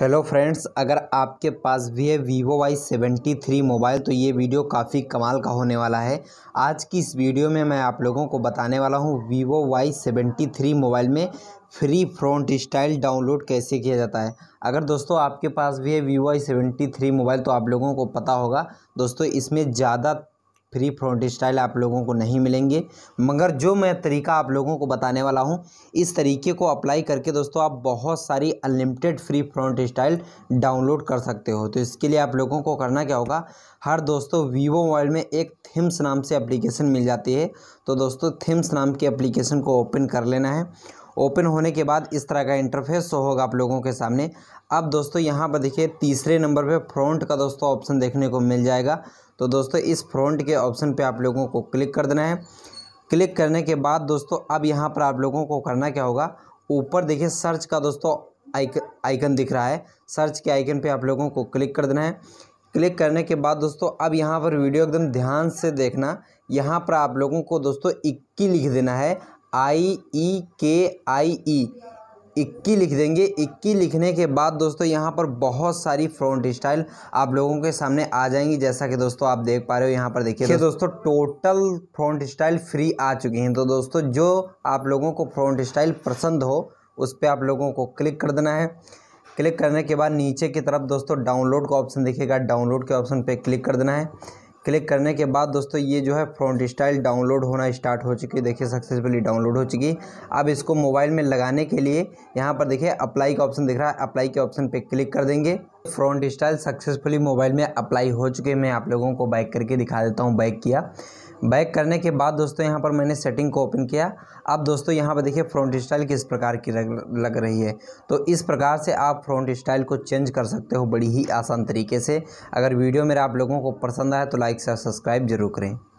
hello friends अगर आपके पास भी है Vivo Y seventy three mobile तो ये वीडियो काफ़ी कमाल का होने वाला है आज की इस वीडियो में मैं आप लोगों को बताने वाला हूँ Vivo Y seventy three mobile में फ्री फ्रंट स्टाइल डाउनलोड कैसे किया जाता है अगर दोस्तों आपके पास भी है Vivo Y seventy three mobile तो आप लोगों को पता होगा दोस्तों इसमें ज़्यादा फ्री फ्रंट स्टाइल आप लोगों को नहीं मिलेंगे मगर जो मैं तरीका आप लोगों को बताने वाला हूँ इस तरीके को अप्लाई करके दोस्तों आप बहुत सारी unlimited free font style download कर सकते हो तो इसके लिए आप लोगों को करना क्या होगा हर दोस्तों वीवो मोबाइल में एक थिम्स नाम से एप्लीकेशन मिल जाती है तो दोस्तों थिम्स नाम की एप्लीकेशन को ओपन कर लेना है ओपन होने के बाद इस तरह का इंटरफेस शो होगा आप लोगों के सामने अब दोस्तों यहाँ पर देखिए तीसरे नंबर पे फ्रंट का दोस्तों ऑप्शन देखने को मिल जाएगा तो दोस्तों इस फ्रंट के ऑप्शन पे आप लोगों को क्लिक कर देना है क्लिक करने के बाद दोस्तों अब यहाँ पर आप लोगों को करना क्या होगा ऊपर देखिए सर्च का दोस्तों आइकन आइकन दिख रहा है सर्च के आइकन पे आप लोगों को क्लिक कर देना है क्लिक करने के बाद दोस्तों अब यहाँ पर वीडियो एकदम ध्यान से देखना यहाँ पर आप लोगों को दोस्तों इक्की लिख देना है आई ई के आई ई इक्की लिख देंगे इक्की लिखने के बाद दोस्तों यहाँ पर बहुत सारी फ्रंट स्टाइल आप लोगों के सामने आ जाएंगी जैसा कि दोस्तों आप देख पा रहे हो यहाँ पर देखिए दोस्तों टोटल फ्रंट स्टाइल फ्री आ चुकी हैं तो दोस्तों जो आप लोगों को फ्रंट स्टाइल पसंद हो उस पर आप लोगों को क्लिक कर देना है क्लिक करने के बाद नीचे की तरफ दोस्तों डाउनलोड का ऑप्शन देखिएगा डाउनलोड के ऑप्शन पर क्लिक कर देना है क्लिक करने के बाद दोस्तों ये जो है फ्रंट स्टाइल डाउनलोड होना स्टार्ट हो चुकी है देखिए सक्सेसफुली डाउनलोड हो चुकी अब इसको मोबाइल में लगाने के लिए यहाँ पर देखिए अप्लाई का ऑप्शन दिख रहा है अप्लाई के ऑप्शन पे क्लिक कर देंगे फ्रंट स्टाइल सक्सेसफुली मोबाइल में अप्लाई हो चुके मैं आप लोगों को बैक करके दिखा देता हूँ बैक किया बैक करने के बाद दोस्तों यहाँ पर मैंने सेटिंग को ओपन किया अब दोस्तों यहाँ पर देखिए फ्रंट स्टाइल किस प्रकार की लग रही है तो इस प्रकार से आप फ्रंट स्टाइल को चेंज कर सकते हो बड़ी ही आसान तरीके से अगर वीडियो मेरा आप लोगों को पसंद आए तो लाइक से सब्सक्राइब जरूर करें